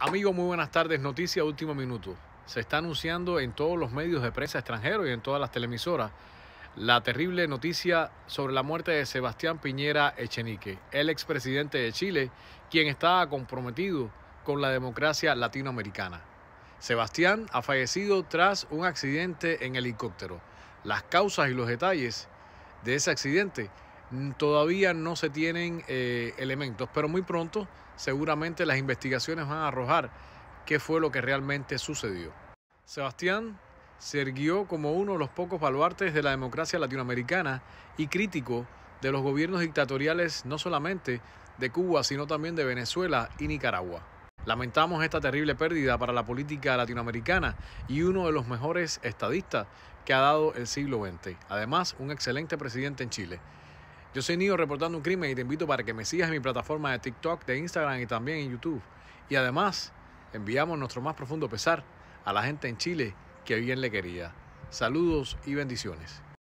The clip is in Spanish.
Amigos, muy buenas tardes. Noticia último minuto. Se está anunciando en todos los medios de prensa extranjeros y en todas las televisoras la terrible noticia sobre la muerte de Sebastián Piñera Echenique, el expresidente de Chile, quien estaba comprometido con la democracia latinoamericana. Sebastián ha fallecido tras un accidente en helicóptero. Las causas y los detalles de ese accidente Mm, todavía no se tienen eh, elementos, pero muy pronto seguramente las investigaciones van a arrojar qué fue lo que realmente sucedió. Sebastián se erguió como uno de los pocos baluartes de la democracia latinoamericana y crítico de los gobiernos dictatoriales no solamente de Cuba, sino también de Venezuela y Nicaragua. Lamentamos esta terrible pérdida para la política latinoamericana y uno de los mejores estadistas que ha dado el siglo XX. Además, un excelente presidente en Chile. Yo soy Nio reportando un crimen y te invito para que me sigas en mi plataforma de TikTok, de Instagram y también en YouTube. Y además, enviamos nuestro más profundo pesar a la gente en Chile que bien le quería. Saludos y bendiciones.